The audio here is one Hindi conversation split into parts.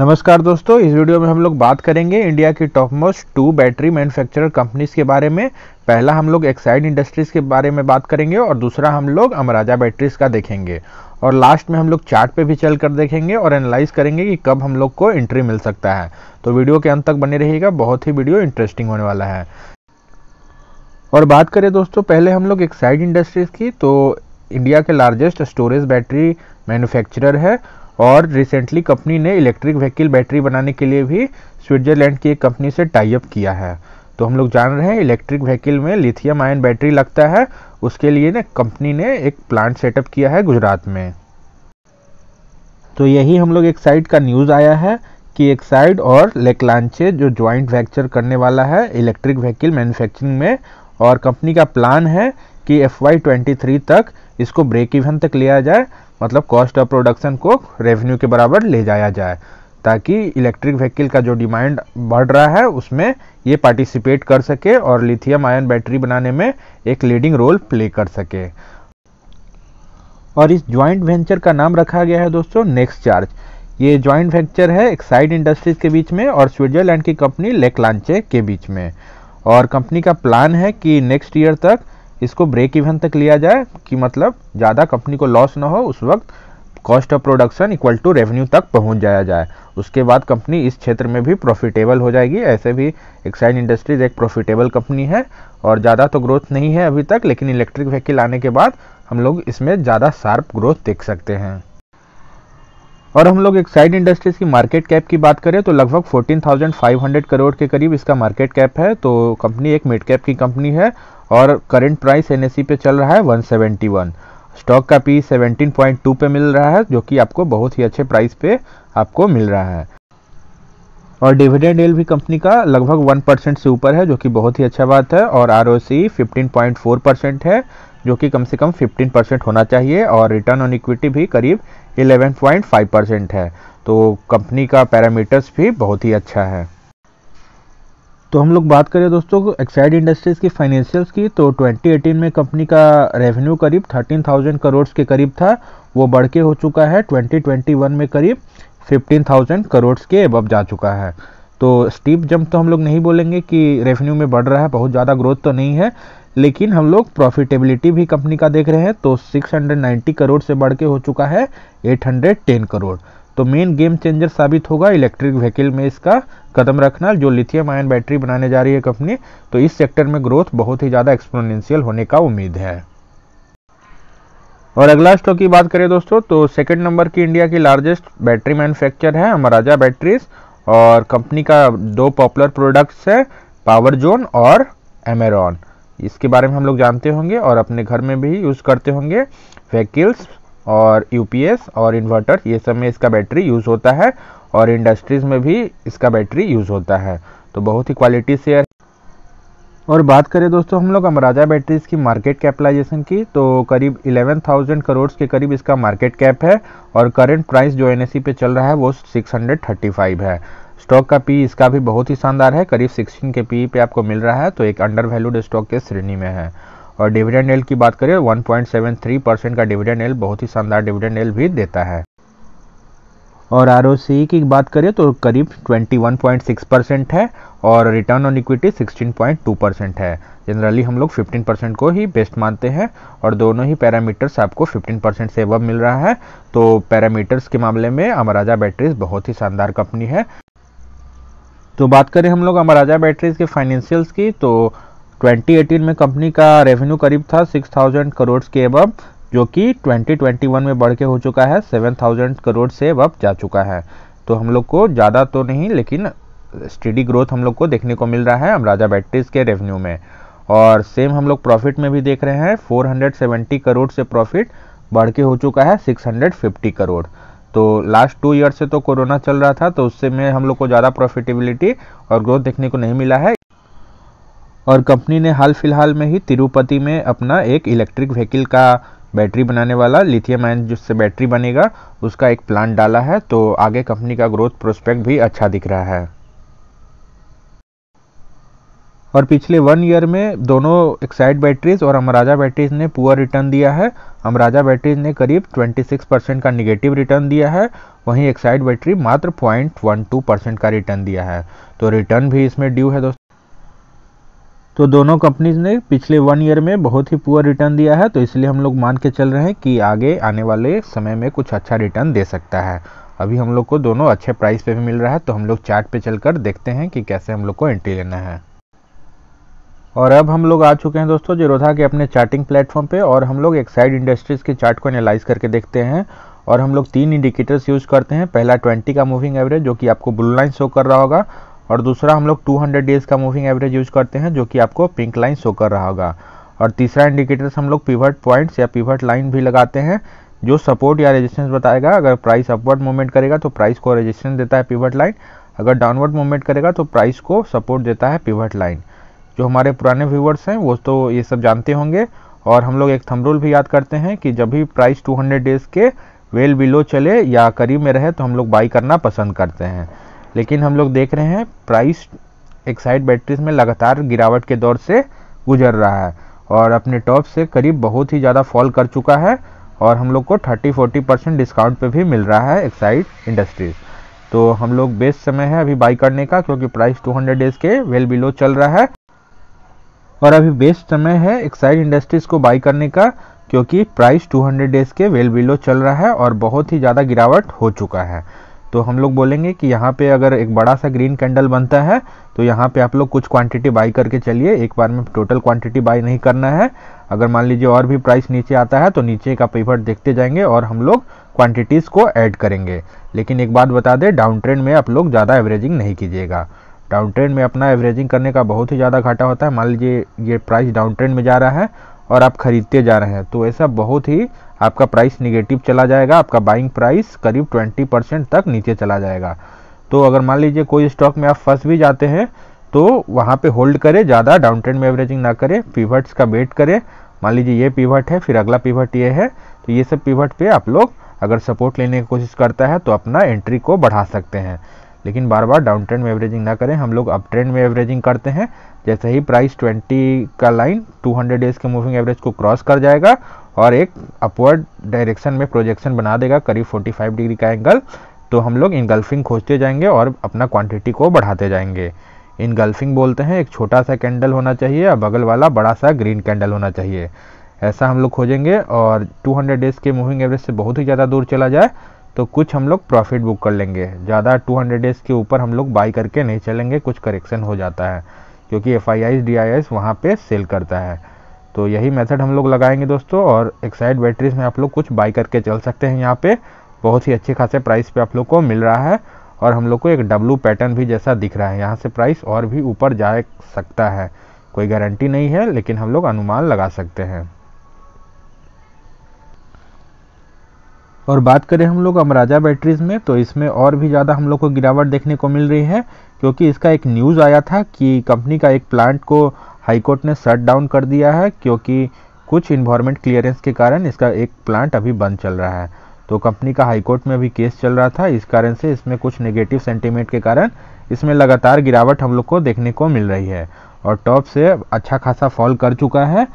नमस्कार दोस्तों इस वीडियो में हम लोग बात करेंगे इंडिया की top most two battery manufacturer companies के बारे में पहला हम लोग एक्साइड इंडस्ट्रीज़ के बारे में बात करेंगे और दूसरा हम लोग अमराजा बैटरीज का देखेंगे और लास्ट में हम लोग चार्ट पे भी चल कर देखेंगे और एनालाइज करेंगे कि कब हम लोग को एंट्री मिल सकता है तो वीडियो के अंत तक बने रहेगा बहुत ही वीडियो इंटरेस्टिंग होने वाला है और बात करें दोस्तों पहले हम लोग एक्साइड इंडस्ट्रीज़ की तो इंडिया के लार्जेस्ट स्टोरेज बैटरी मैन्युफैक्चरर है और रिसेंटली कंपनी ने इलेक्ट्रिक व्हीकल बैटरी बनाने के लिए भी स्विट्जरलैंड की एक कंपनी से टाई अप किया है तो हम लोग जान रहे हैं इलेक्ट्रिक व्हीकल में लिथियम आयन बैटरी लगता है उसके लिए ना कंपनी ने एक प्लांट सेटअप किया है गुजरात में तो यही हम लोग एक साइड का न्यूज़ आया है कि एक साइड और लेकलांचे जो ज्वाइंट फैक्चर करने वाला है इलेक्ट्रिक व्हीकल मैन्युफैक्चरिंग में और कंपनी का प्लान है कि एफ वाई ट्वेंटी थ्री तक इसको ब्रेक इवन तक लिया जाए मतलब कॉस्ट ऑफ प्रोडक्शन को रेवेन्यू के बराबर ले जाया जाए ताकि इलेक्ट्रिक व्हीकल का जो डिमांड बढ़ रहा है उसमें ये पार्टिसिपेट कर सके और लिथियम आयन बैटरी बनाने में एक लीडिंग रोल प्ले कर सके और इस ज्वाइंट वेंचर का नाम रखा गया है दोस्तों नेक्स्ट चार्ज ये ज्वाइंट वेंचर है एक्साइड इंडस्ट्रीज के बीच में और स्विट्जरलैंड की कंपनी लेकलांचे के बीच में और कंपनी का प्लान है कि नेक्स्ट ईयर तक इसको ब्रेक इवन तक लिया जाए कि मतलब ज़्यादा कंपनी को लॉस ना हो उस वक्त cost of production equal to revenue तक पहुंच जाया जाए उसके बाद कंपनी इस क्षेत्र में भी प्रॉफिटेबल हो जाएगी ऐसे भी एक्साइन इंडस्ट्रीज एक प्रॉफिटेबल कंपनी है और ज़्यादा तो ग्रोथ नहीं है अभी तक लेकिन इलेक्ट्रिक व्हीकल आने के बाद हम लोग इसमें ज़्यादा शार्प ग्रोथ देख सकते हैं और हम लोग एक्साइड इंडस्ट्रीज की मार्केट कैप की बात करें तो लगभग 14,500 करोड़ के करीब इसका मार्केट कैप है तो कंपनी एक मिड कैप की कंपनी है और करंट प्राइस एन पे चल रहा है 171 स्टॉक का पी 17.2 e पे मिल रहा है जो कि आपको बहुत ही अच्छे प्राइस पे आपको मिल रहा है और डिविडेंड एल भी कंपनी का लगभग 1 परसेंट से ऊपर है जो कि बहुत ही अच्छा बात है और R O C fifteen percent है जो कि कम से कम 15 परसेंट होना चाहिए और रिटर्न ऑन इक्विटी भी करीब 11.5 परसेंट है तो कंपनी का पैरामीटर्स भी बहुत ही अच्छा है तो हम लोग बात करें दोस्तों एक्साइड इंडस्ट्रीज़ की फाइनेंशियल्स की तो 2018 में कंपनी का रेवेन्यू करीब 13,000 करोड़ के करीब था वो बढ़ के हो चुका है 2021 में करीब 15,000 करोड़ के अब जा चुका है तो स्टीप जंप तो हम लोग नहीं बोलेंगे कि रेवेन्यू में बढ़ रहा है बहुत ज़्यादा ग्रोथ तो नहीं है लेकिन हम लोग प्रॉफिटेबिलिटी भी कंपनी का देख रहे हैं तो 690 करोड़ से बढ़ के हो चुका है 810 करोड़ तो मेन गेम चेंजर साबित होगा इलेक्ट्रिक व्हीकल में इसका कदम रखना जो लिथियम आयन बैटरी बनाने जा रही है कंपनी तो इस सेक्टर में ग्रोथ बहुत ही ज़्यादा एक्सपोनेंशियल होने का उम्मीद है और अगला स्टॉक की बात करें दोस्तों तो सेकेंड नंबर की इंडिया की लार्जेस्ट बैटरी मैन्युफैक्चर है अमराजा बैटरीज और कंपनी का दो पॉपुलर प्रोडक्ट्स है पावर जोन और एमेरॉन इसके बारे में हम लोग जानते होंगे और अपने घर में भी यूज़ करते होंगे व्हीकल्स और यूपीएस और इन्वर्टर ये सब में इसका बैटरी यूज़ होता है और इंडस्ट्रीज़ में भी इसका बैटरी यूज़ होता है तो बहुत ही क्वालिटी से और बात करें दोस्तों हम लोग अमराजा बैटरीज़ की मार्केट कैपिटलाइजेशन की तो करीब 11,000 करोड़ के करीब इसका मार्केट कैप है और करंट प्राइस जो एन पे चल रहा है वो 635 है स्टॉक का पी इसका भी बहुत ही शानदार है करीब 16 के पी पे आपको मिल रहा है तो एक अंडर वैल्यूड स्टॉक के श्रेणी में है और डिविडेंड एल की बात करें 1.73 परसेंट का डिविडेंड एल बहुत ही शानदार डिविडेंड एल भी देता है और आर की बात करें तो करीब 21.6 परसेंट है और रिटर्न ऑन इक्विटी 16.2 परसेंट है जनरली हम लोग 15 परसेंट को ही बेस्ट मानते हैं और दोनों ही पैरामीटर्स आपको 15 परसेंट से अब मिल रहा है तो पैरामीटर्स के मामले में अमराजा बैटरीज बहुत ही शानदार कंपनी है तो बात करें हम लोग अमराजा बैटरीज के फाइनेंशियल्स की तो 2018 में कंपनी का रेवेन्यू करीब था 6000 करोड़ के अब जो कि 2021 में बढ़ के हो चुका है 7000 करोड़ से अब जा चुका है तो हम लोग को ज़्यादा तो नहीं लेकिन स्टडी ग्रोथ हम लोग को देखने को मिल रहा है अमराजा बैटरीज के रेवेन्यू में और सेम हम लोग प्रॉफिट में भी देख रहे हैं 470 करोड़ से प्रॉफिट बढ़ के हो चुका है 650 करोड़ तो लास्ट टू ईयर से तो कोरोना चल रहा था तो उससे में हम लोग को ज़्यादा प्रॉफिटेबिलिटी और ग्रोथ देखने को नहीं मिला है और कंपनी ने हाल फिलहाल में ही तिरुपति में अपना एक इलेक्ट्रिक व्हीकल का बैटरी बनाने वाला लिथियम आयन जिससे बैटरी बनेगा उसका एक प्लांट डाला है तो आगे कंपनी का ग्रोथ प्रोस्पेक्ट भी अच्छा दिख रहा है और पिछले वन ईयर में दोनों एक्साइड बैटरीज और अमराजा बैटरीज ने पुअर रिटर्न दिया है अमराजा बैटरीज ने करीब 26 परसेंट का निगेटिव रिटर्न दिया है वहीं एक्साइड बैटरी मात्र पॉइंट वन टू परसेंट का रिटर्न दिया है तो रिटर्न भी इसमें ड्यू है दोस्तों तो दोनों कंपनीज ने पिछले वन ईयर में बहुत ही पुअर रिटर्न दिया है तो इसलिए हम लोग मान के चल रहे हैं कि आगे आने वाले समय में कुछ अच्छा रिटर्न दे सकता है अभी हम लोग को दोनों अच्छे प्राइस पे भी मिल रहा है तो हम लोग चार्ट पे चलकर देखते हैं कि कैसे हम लोग को एंट्री लेना है और अब हम लोग आ चुके हैं दोस्तों जिरोधा के अपने चार्टिंग प्लेटफॉर्म पे और हम लोग एक्साइड इंडस्ट्रीज़ के चार्ट को एनालाइज करके देखते हैं और हम लोग तीन इंडिकेटर्स यूज़ करते हैं पहला 20 का मूविंग एवरेज जो कि आपको ब्लू लाइन शो कर रहा होगा और दूसरा हम लोग 200 डेज़ का मूविंग एवरेज यूज़ करते हैं जो कि आपको पिंक लाइन शो कर रहा होगा और तीसरा इंडिकेटर्स हम लोग पिवट पॉइंट्स या पिवट लाइन भी लगाते हैं जो सपोर्ट या रेजिस्टेंस बताएगा अगर प्राइस अपवर्ड मूवमेंट करेगा तो प्राइस को रेजिस्टेंस देता है पिवट लाइन अगर डाउनवर्ड मूवमेंट करेगा तो प्राइस को सपोर्ट देता है पिवट लाइन जो हमारे पुराने व्यूवर्स हैं वो तो ये सब जानते होंगे और हम लोग एक थमरूल भी याद करते हैं कि जब भी प्राइस 200 डेज़ के वेल बिलो चले या करीब में रहे तो हम लोग बाई करना पसंद करते हैं लेकिन हम लोग देख रहे हैं प्राइस एक्साइड बैटरीज में लगातार गिरावट के दौर से गुजर रहा है और अपने टॉप से करीब बहुत ही ज़्यादा फॉल कर चुका है और हम लोग को 30-40 परसेंट डिस्काउंट पे भी मिल रहा है एक्साइड इंडस्ट्रीज़ तो हम लोग बेस्ट समय है अभी बाई करने का क्योंकि प्राइस 200 डेज़ के वेल बिलो चल रहा है और अभी बेस्ट समय है एक्साइड इंडस्ट्रीज को बाई करने का क्योंकि प्राइस 200 डेज के वेल बिलो चल रहा है और बहुत ही ज़्यादा गिरावट हो चुका है तो हम लोग बोलेंगे कि यहाँ पे अगर एक बड़ा सा ग्रीन कैंडल बनता है तो यहाँ पे आप लोग कुछ क्वांटिटी बाई करके चलिए एक बार में टोटल क्वांटिटी बाई नहीं करना है अगर मान लीजिए और भी प्राइस नीचे आता है तो नीचे का पेपर देखते जाएंगे और हम लोग क्वांटिटीज़ को ऐड करेंगे लेकिन एक बात बता दें डाउन ट्रेंड में आप लोग ज़्यादा एवरेजिंग नहीं कीजिएगा डाउन ट्रेंड में अपना एवरेजिंग करने का बहुत ही ज़्यादा घाटा होता है मान लीजिए ये प्राइस डाउन ट्रेंड में जा रहा है और आप खरीदते जा रहे हैं तो ऐसा बहुत ही आपका प्राइस निगेटिव चला जाएगा आपका बाइंग प्राइस करीब ट्वेंटी परसेंट तक नीचे चला जाएगा तो अगर मान लीजिए कोई स्टॉक में आप फंस भी जाते हैं तो वहाँ पे होल्ड करें ज़्यादा डाउन ट्रेंड में एवरेजिंग ना करें पीवर्ट्स का वेट करें मान लीजिए ये पीवर्ट है फिर अगला पीवर्ट ये है तो ये सब पीवर्ट पे आप लोग अगर सपोर्ट लेने की कोशिश करता है तो अपना एंट्री को बढ़ा सकते हैं लेकिन बार बार डाउन ट्रेंड में एवरेजिंग ना करें हम लोग अप ट्रेंड में एवरेजिंग करते हैं जैसे ही प्राइस 20 का लाइन 200 डेज के मूविंग एवरेज को क्रॉस कर जाएगा और एक अपवर्ड डायरेक्शन में प्रोजेक्शन बना देगा करीब 45 डिग्री का एंगल तो हम लोग इनगल्फिंग खोजते जाएंगे और अपना क्वान्टिटी को बढ़ाते जाएंगे इनगल्फिंग बोलते हैं एक छोटा सा कैंडल होना चाहिए और बगल वाला बड़ा सा ग्रीन कैंडल होना चाहिए ऐसा हम लोग खोजेंगे और 200 डेज के मूविंग एवरेज से बहुत ही ज़्यादा दूर चला जाए तो कुछ हम लोग प्रॉफिट बुक कर लेंगे ज़्यादा 200 डेज़ के ऊपर हम लोग बाई करके नहीं चलेंगे कुछ करेक्शन हो जाता है क्योंकि F I I D I S वहाँ पर सेल करता है तो यही मेथड हम लोग लगाएंगे दोस्तों और एक्साइड बैटरीज में आप लोग कुछ बाई करके चल सकते हैं यहाँ पे बहुत ही अच्छे खासे प्राइस पे आप लोग को मिल रहा है और हम लोग को एक डब्लू पैटर्न भी जैसा दिख रहा है यहाँ से प्राइस और भी ऊपर जा सकता है कोई गारंटी नहीं है लेकिन हम लोग अनुमान लगा सकते हैं और बात करें हम लोग अमराजा बैटरीज में तो इसमें और भी ज़्यादा हम लोग को गिरावट देखने को मिल रही है क्योंकि इसका एक न्यूज़ आया था कि कंपनी का एक प्लांट को हाईकोर्ट ने शट डाउन कर दिया है क्योंकि कुछ इन्वायरमेंट क्लियरेंस के कारण इसका एक प्लांट अभी बंद चल रहा है तो कंपनी का हाईकोर्ट में भी केस चल रहा था इस कारण से इसमें कुछ नेगेटिव सेंटीमेंट के कारण इसमें लगातार गिरावट हम लोग को देखने को मिल रही है और टॉप से अच्छा खासा फॉल कर चुका है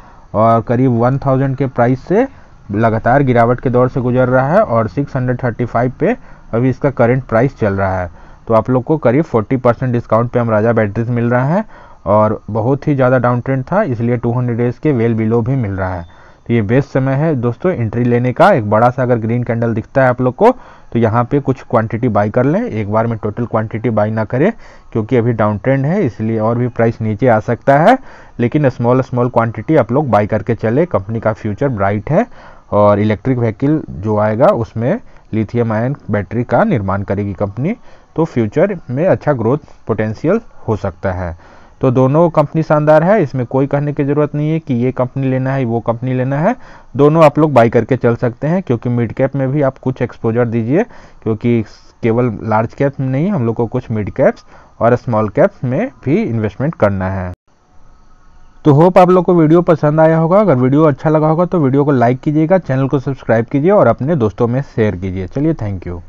और करीब 1000 के प्राइस से लगातार गिरावट के दौर से गुजर रहा है और 635 पे अभी इसका करंट प्राइस चल रहा है तो आप लोग को करीब 40 परसेंट डिस्काउंट पे हम राजा बैटरीज मिल रहा है और बहुत ही ज़्यादा डाउन ट्रेंड था इसलिए 200 डेज़ के वेल बिलो भी मिल रहा है तो ये बेस्ट समय है दोस्तों एंट्री लेने का एक बड़ा सा अगर ग्रीन कैंडल दिखता है आप लोग को तो यहाँ पे कुछ क्वांटिटी बाई कर लें एक बार में टोटल क्वांटिटी बाई ना करें क्योंकि अभी डाउन ट्रेंड है इसलिए और भी प्राइस नीचे आ सकता है लेकिन स्मॉल स्मॉल क्वांटिटी आप लोग बाई करके चले कंपनी का फ्यूचर ब्राइट है और इलेक्ट्रिक व्हीकल जो आएगा उसमें लिथियम आयन बैटरी का निर्माण करेगी कंपनी तो फ्यूचर में अच्छा ग्रोथ पोटेंशियल हो सकता है तो दोनों कंपनी शानदार है इसमें कोई कहने की ज़रूरत नहीं है कि ये कंपनी लेना है वो कंपनी लेना है दोनों आप लोग बाई करके चल सकते हैं क्योंकि मिड कैप में भी आप कुछ एक्सपोजर दीजिए क्योंकि केवल लार्ज कैप नहीं हम लोग को कुछ मिड कैप्स और स्मॉल कैप्स में भी इन्वेस्टमेंट करना है तो होप आप लोग को वीडियो पसंद आया होगा अगर वीडियो अच्छा लगा होगा तो वीडियो को लाइक कीजिएगा चैनल को सब्सक्राइब कीजिए और अपने दोस्तों में शेयर कीजिए चलिए थैंक यू